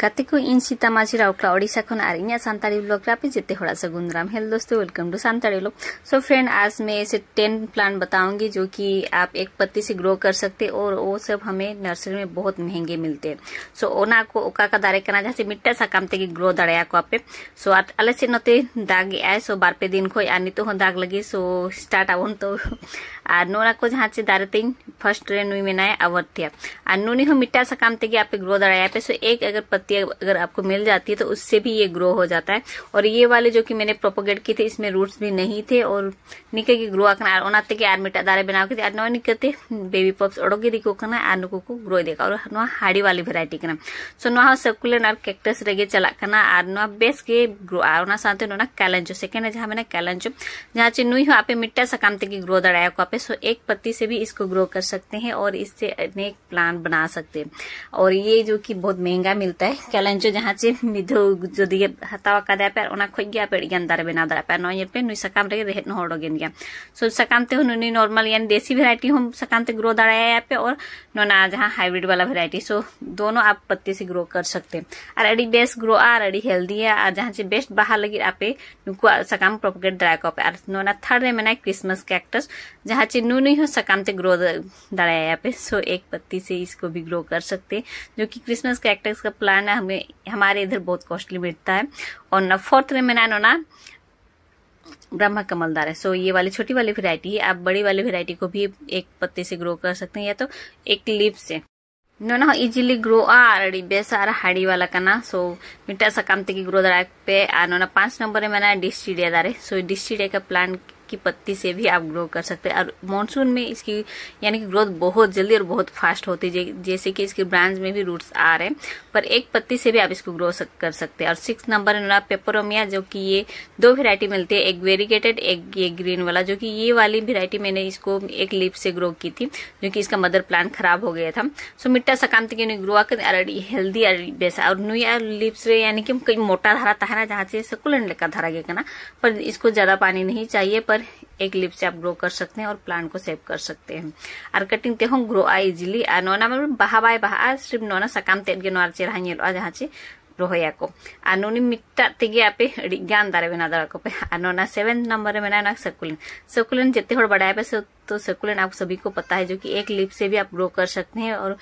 गाते को इन सीता माझी राउकला ओडिशा खन ᱟᱨ ᱤᱧᱟᱹᱜ ᱥᱟᱱᱛᱟᱲᱤ ᱵᱞᱚᱜ ᱨᱮ ᱟᱯᱮ जेते होड़ा सा गुंदराम हेलो दोस्तों welcome to Santali blog so friend आज मैं ऐसे टेन प्लांट बताऊंगी जो कि आप एक पत्ती से ग्रो कर सकते और वो सब हमें नर्सरी में बहुत महंगे मिलते हैं सो ओना को ओका का दारे करना जैसे मिट्टा सा काम तक ग्रो दाड़े को आप सो आत अलग से नते दाग आए सो बार पे दिन खोई आर नितो हो दाग लगी सो स्टार्ट आवन तो आर नोरा को जहाँ से दारे तीन फर्स्ट ट्रेन में मनाए अवर्थिया आ नोनी हो मिट्टा सा काम तक आप ग्रो दाड़े पे सो एक अगर है अगर आपको मिल जाती है तो उससे भी ये ग्रो हो जाता है और ये वाले जो कि मैंने प्रोपोगेट किए थे इसमें रूट्स भी नहीं थे और निकल ग्रो आकना ᱚᱱᱟᱛᱮ ᱜᱮ ᱟᱨ ᱢᱤᱫᱴᱟᱜ ᱫᱟᱨᱮ ᱵᱮᱱᱟᱣ के ᱟᱨ ᱱᱚᱜᱼᱚᱭ बेबी पप्स उड़ोगे देखो करना आर नुको को ग्रो देखा और हाड़ी वाली वेराइटी करना सो ना सर्कुलर और कैक्टस रेगे चला करना और ना बेस के ग्रो और साथ साथे नोना कैलेंजो है जहां मैंने कैलेंजो जहाँ चे नुई हो आप मिट्टा सकाम तक ग्रो दड़ाया को आप सो एक पत्ती से भी इसको ग्रो कर सकते हैं और इससे अनेक प्लांट बना सकते हैं और ये जो कि बहुत महंगा मिलता है ᱠᱮᱞᱮᱱᱡᱚ ᱡᱟᱦᱟᱸ ᱪᱮ ᱢᱤᱫᱷᱟᱹᱣ ᱡᱩᱫᱤ ᱦᱟᱛᱟᱣ ᱠᱟᱫᱟ ᱯᱮ ᱚᱱᱟ ᱠᱷᱚᱡ ᱜᱮ ᱟᱯᱮ ᱟᱹᱰᱤᱜᱟᱱ ᱫᱟᱨᱮ ᱵᱮᱱᱟᱣ ᱫᱟᱲᱮᱭᱟᱜ ᱯᱮ ᱱᱚᱣᱟ ᱧᱮᱞ ᱯᱮ ᱱᱩᱭ ᱥᱟᱠᱟᱢ ᱨᱮᱜᱮ ᱨᱮᱦᱮᱫ ᱦᱚᱸ ᱚᱰᱚᱠᱮᱱ ᱜᱮᱭᱟ ᱥᱚ ᱥᱟᱠᱟᱢ ᱛᱮᱦᱚᱸ ᱱᱩᱱᱤ ᱱᱚᱨᱢᱟᱞ ᱭᱟᱱ देसी वैरायटी हम सकाम से ग्रो दाड़ा पे और नोना जहाँ हाइब्रिड वाला वैरायटी सो दोनों आप पत्ते से ग्रो कर सकते हैं और अड़ी बेस्ट ग्रो आ अड़ी हेल्दी है और जहाँ से बेस्ट बाहर लगी आप नुकू सकाम प्रोपगेट दाड़ा को पे और नोना थर्ड रे मना क्रिसमस कैक्टस जहाँ से नू नहीं हो सकाम से ग्रो दाड़ा पे सो एक पत्ती से इसको भी ग्रो कर सकते जो कि क्रिसमस कैक्टस का प्लान ना हमें हमारे इधर बहुत कॉस्टली मिलता है और ना फोर्थ में मैंने ना ब्रह्मा कमलदार है सो ये वाली छोटी वाली वेरायटी है आप बड़ी वाली वेरायटी को भी एक पत्ते से ग्रो कर सकते हैं या तो एक लीव से नो ना इजिली ग्रो आरडी बेस आर हाड़ी वाला का ना सो मिट्टा सा काम तक ग्रो दारा पे आ ना पांच नंबर में मैंने डिस्टीडिया दारे सो डिस्टीडिया का प्लांट की पत्ती से भी आप ग्रो कर सकते हैं और मॉनसून में इसकी यानी कि ग्रोथ बहुत जल्दी और बहुत फास्ट होती है जैसे कि इसके ब्रांच में भी रूट्स आ रहे हैं पर एक पत्ती से भी आप इसको ग्रो कर सकते हैं और सिक्स नंबर अनुराग पेपरोमिया जो कि ये दो वेरायटी मिलती है एक वेरीगेटेड एक ये ग्रीन वाला जो कि ये वाली वेरायटी मैंने इसको एक लिप से ग्रो की थी जो कि इसका मदर प्लान खराब हो गया था सो मिट्टा सकामती के ग्रो आकर हेल्दी और बेसा और न्यू ईयर लिप्स यानी कि कई मोटा धारा था ना जहाँ से सकुलेंट का धारा गया ना पर इसको ज्यादा पानी नहीं चाहिए पर एक लिप से आप ग्रो कर सकते हैं और प्लांट को सेव कर सकते हैं और कटिंग ते ग्रो आ इजिली और नोना में बहा बाय बहा सिर्फ नोना सकाम तेज गे नोर चेहरा जहाँ चे रोहयाको और नोनी मिट्टा तेगे आपे दारे बना दारा को पे और नोना सेवन नंबर में ना जितने बढ़ाए पे तो आप सभी को पता है जो कि एक लिप से भी आप ग्रो कर सकते हैं और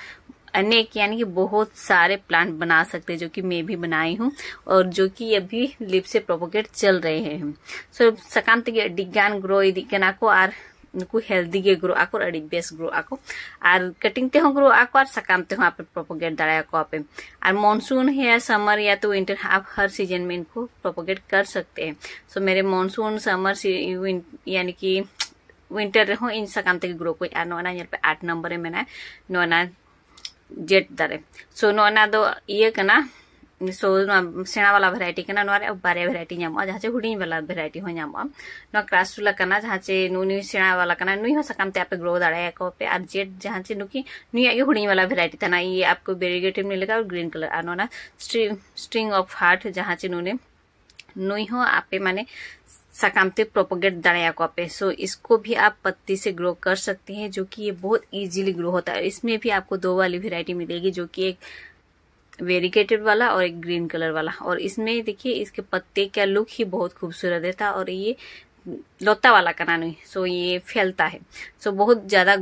अनेक यानी कि बहुत सारे प्लांट बना सकते हैं जो कि मैं भी बनाई हूँ और जो कि अभी लिप से प्रोपोगेट चल रहे हैं सो so, तक डिग्ञान ग्रो इदिकना को आर हेल्दी ᱦᱮᱞᱫᱤ ᱜᱮ ᱜᱨᱚ ग्रो ᱟᱹᱰᱤ ᱵᱮᱥ कटिंग ᱟᱠᱚ ᱟᱨ ᱠᱟᱴᱤᱝ ᱛᱮᱦᱚᱸ ᱜᱨᱚ ᱟᱠᱚ ᱟᱨ ᱥᱟᱠᱟᱢ आप प्रोपोगेट ᱯᱨᱚᱯᱚᱜᱮᱴ को ᱟᱯᱮ ᱟᱨ मॉनसून है समर या तो विंटर आप हर सीजन में इनको प्रोपोगेट कर सकते हैं सो मेरे मॉनसून समर यानी कि विंटर रहो इन सकाम तक ग्रो को आठ नंबर में ᱡᱮᱴ ᱫᱟᱨᱮ ᱥᱚ ᱱᱚᱜᱼᱚ ᱱᱟ ᱫᱚ ᱤᱭᱟᱹ ᱠᱟᱱᱟ ᱥᱚ ᱱᱚᱣᱟ ᱥᱮᱬᱟ ᱵᱟᱞᱟ ᱵᱷᱮᱨᱟᱭᱴᱤ ᱠᱟᱱᱟ ᱱᱚᱣᱟ ᱨᱮ ᱵᱟᱨᱭᱟ ᱵᱷᱮᱨᱟᱭᱴᱤ ᱧᱟᱢᱚᱜᱼᱟ ᱡᱟᱦᱟᱸ ᱪᱮ ᱦᱩᱰᱤᱧ ᱵᱟᱞᱟ ᱵᱷᱮᱨᱟᱭᱴᱤ ᱦᱚᱸ ᱧᱟᱢᱚᱜᱼᱟ ᱱᱚᱣᱟ ᱠᱨᱟᱥᱩᱞᱟ ᱠᱟᱱᱟ ᱡᱟᱦᱟᱸ ᱪᱮ ᱱᱩᱱᱤ ᱥᱮᱬᱟ ᱵᱟᱞᱟ ᱠᱟᱱᱟ ᱱᱩᱭ ᱦᱚᱸ ᱥᱟᱠᱟᱢ ᱛᱮ ᱟᱯᱮ ᱜᱨᱳ ᱫᱟᱲᱮᱭᱟᱠᱚ ᱯᱮ ᱟᱨ ᱡᱮᱴ ᱡᱟᱦᱟं ᱪᱮ ᱱᱩᱠᱤ ᱱᱩᱭᱟᱜ ᱜᱮ ᱦᱩᱰᱤᱧ ᱵᱟᱞᱟ ᱵᱷᱮᱨᱟᱭᱴᱤ ᱛᱟᱦᱮᱱᱟ ᱤᱭᱟᱹ आपको वेरीगेटिव नहीं लगा और ग्रीन कलर और स्ट्रिंग ऑफ हार्ट जहाँ चे नुने नुई हो आपे माने सकामते प्रोपोगेट दड़याकॉप कॉपे सो इसको भी आप पत्ती से ग्रो कर सकते हैं जो कि ये बहुत इजीली ग्रो होता है इसमें भी आपको दो वाली वेरायटी मिलेगी जो कि एक वेरिकेटेड वाला और एक ग्रीन कलर वाला और इसमें देखिए इसके पत्ते का लुक ही बहुत खूबसूरत है था और ये लोता वाला कनान में सो ये फैलता है सो बहुत ज़्यादा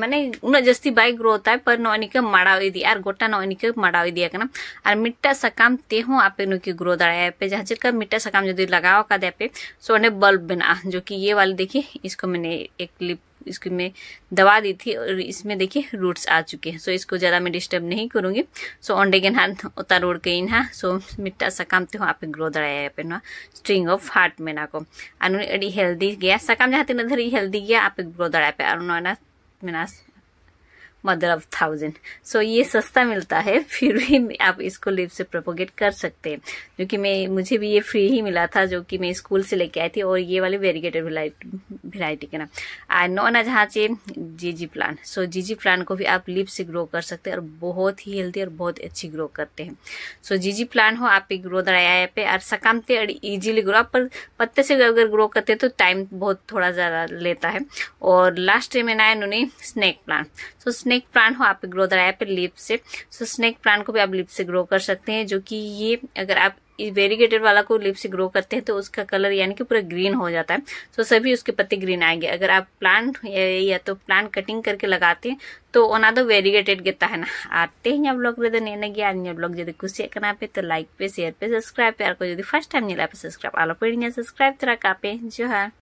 माने उन जस्ती बाय ग्रो होता है पर नौनिक माड़ा दी और गोटा नौनिक माड़ा दिया कना और मिट्टा सकाम ते हो आपे नुकी ग्रो दाड़ा पे जहाँ चेक मिट्टा सकाम यदि लगाओ का दे पे सो उन्हें बल्ब बना जो कि ये वाले देखिए इसको मैंने एक क्लिप इसको मैं दवा दी थी और इसमें देखिए रूट्स आ चुके हैं सो इसको ज़्यादा मैं डिस्टर्ब नहीं करूँगी सो ऑन के हाथ उतार उड़ के इन हाँ सो मिट्टा सकाम तो आप ग्रो दराया पे ना स्ट्रिंग ऑफ हार्ट में ना को हेल्दी गया सकाम जहाँ तीन हेल्दी गया आप ग्रो दराया पे मेना मदर ऑफ थाउजेंड सो ये सस्ता मिलता है फिर भी आप इसको लिप से प्रोपोगेट कर सकते हैं जो कि मैं मुझे भी ये फ्री ही मिला था जो कि मैं स्कूल से लेके आई थी और ये वाले वेरीगेटेड वेराइटी का नाम ना जहाँ चे जीजी प्लान सो जीजी प्लान को भी आप लिप से ग्रो कर सकते हैं और बहुत ही हेल्थी और बहुत अच्छी ग्रो करते हैं सो जीजी प्लान हो आप ग्रो दराया पे और सकामते और इजीली ग्रो पर पत्ते से अगर ग्रो करते हैं तो टाइम बहुत थोड़ा ज़्यादा लेता है और लास्ट में ना इन्होंने snake plant so snack snake plant हो आप ग्रो दराया पर लिप से सो स्नेक प्लांट को भी आप लिप से ग्रो कर सकते हैं जो कि ये अगर आप वेरीगेटेड वाला को लिप से ग्रो करते हैं तो उसका कलर यानी कि पूरा ग्रीन हो जाता है सो so, सभी उसके पत्ते ग्रीन आएंगे अगर आप प्लांट या, या तो प्लांट कटिंग करके लगाते हैं तो ओना तो वेरीगेटेड गेता है ना आते हैं आप लोग ब्लॉग यदि खुशी करना पे तो लाइक पे शेयर पे सब्सक्राइब पे आपको फर्स्ट टाइम नहीं लाइफ सब्सक्राइब आलो पे सब्सक्राइब तरह का पे जो है